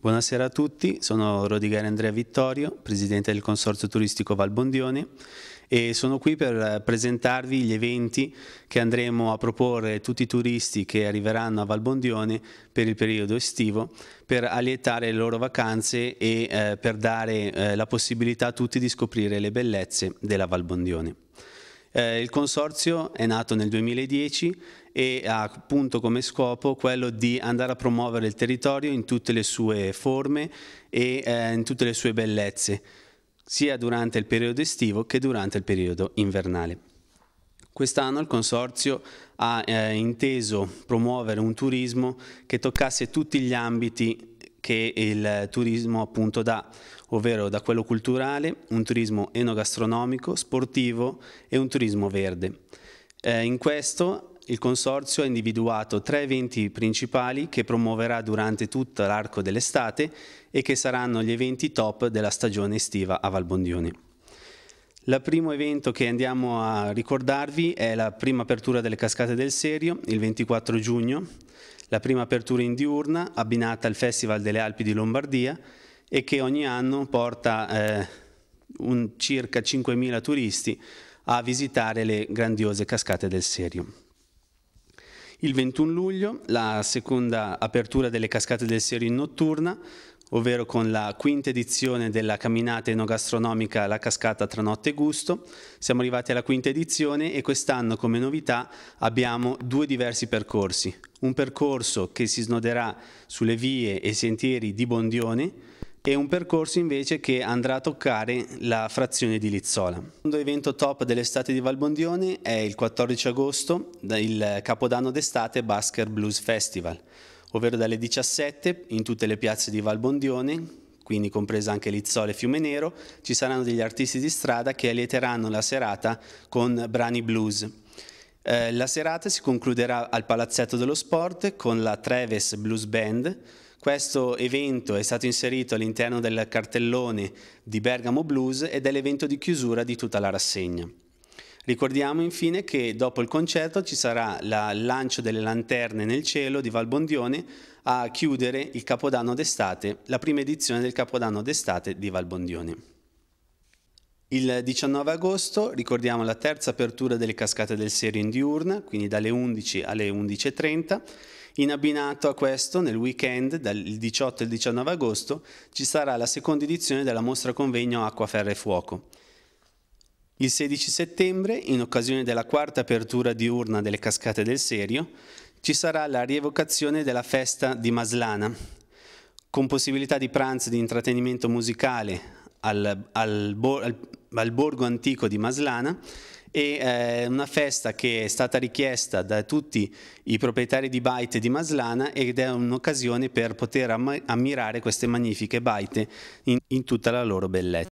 Buonasera a tutti, sono Rodiger Andrea Vittorio, presidente del Consorzio Turistico Valbondione e sono qui per presentarvi gli eventi che andremo a proporre a tutti i turisti che arriveranno a Valbondione per il periodo estivo per allietare le loro vacanze e eh, per dare eh, la possibilità a tutti di scoprire le bellezze della Valbondione. Eh, il consorzio è nato nel 2010 e ha appunto come scopo quello di andare a promuovere il territorio in tutte le sue forme e eh, in tutte le sue bellezze, sia durante il periodo estivo che durante il periodo invernale. Quest'anno il Consorzio ha eh, inteso promuovere un turismo che toccasse tutti gli ambiti che il turismo appunto dà, ovvero da quello culturale, un turismo enogastronomico, sportivo e un turismo verde. Eh, in questo il Consorzio ha individuato tre eventi principali che promuoverà durante tutto l'arco dell'estate e che saranno gli eventi top della stagione estiva a Valbondione. Il primo evento che andiamo a ricordarvi è la prima apertura delle cascate del Serio, il 24 giugno, la prima apertura in diurna abbinata al Festival delle Alpi di Lombardia e che ogni anno porta eh, un, circa 5.000 turisti a visitare le grandiose cascate del Serio. Il 21 luglio la seconda apertura delle cascate del Serio in notturna ovvero con la quinta edizione della camminata enogastronomica La Cascata tra Notte e Gusto. Siamo arrivati alla quinta edizione e quest'anno come novità abbiamo due diversi percorsi. Un percorso che si snoderà sulle vie e sentieri di Bondione e un percorso invece che andrà a toccare la frazione di Lizzola. Il secondo evento top dell'estate di Valbondione è il 14 agosto, il Capodanno d'estate Basker Blues Festival ovvero dalle 17 in tutte le piazze di Valbondione, quindi compresa anche Lizzole e Fiumenero, ci saranno degli artisti di strada che allieteranno la serata con brani blues. Eh, la serata si concluderà al Palazzetto dello Sport con la Treves Blues Band. Questo evento è stato inserito all'interno del cartellone di Bergamo Blues ed è l'evento di chiusura di tutta la rassegna. Ricordiamo infine che dopo il concerto ci sarà la, il lancio delle lanterne nel cielo di Valbondione a chiudere il Capodanno d'estate, la prima edizione del Capodanno d'estate di Valbondione. Il 19 agosto ricordiamo la terza apertura delle cascate del Serio in diurna, quindi dalle 11 alle 11.30. In abbinato a questo, nel weekend, dal 18 al 19 agosto, ci sarà la seconda edizione della mostra convegno Acqua, Ferro e Fuoco. Il 16 settembre, in occasione della quarta apertura diurna delle cascate del Serio, ci sarà la rievocazione della festa di Maslana, con possibilità di pranzo e di intrattenimento musicale al, al, al, al, borgo antico di Maslana e eh, una festa che è stata richiesta da tutti i proprietari di baite di Maslana ed è un'occasione per poter ammirare queste magnifiche baite in, in tutta la loro bellezza.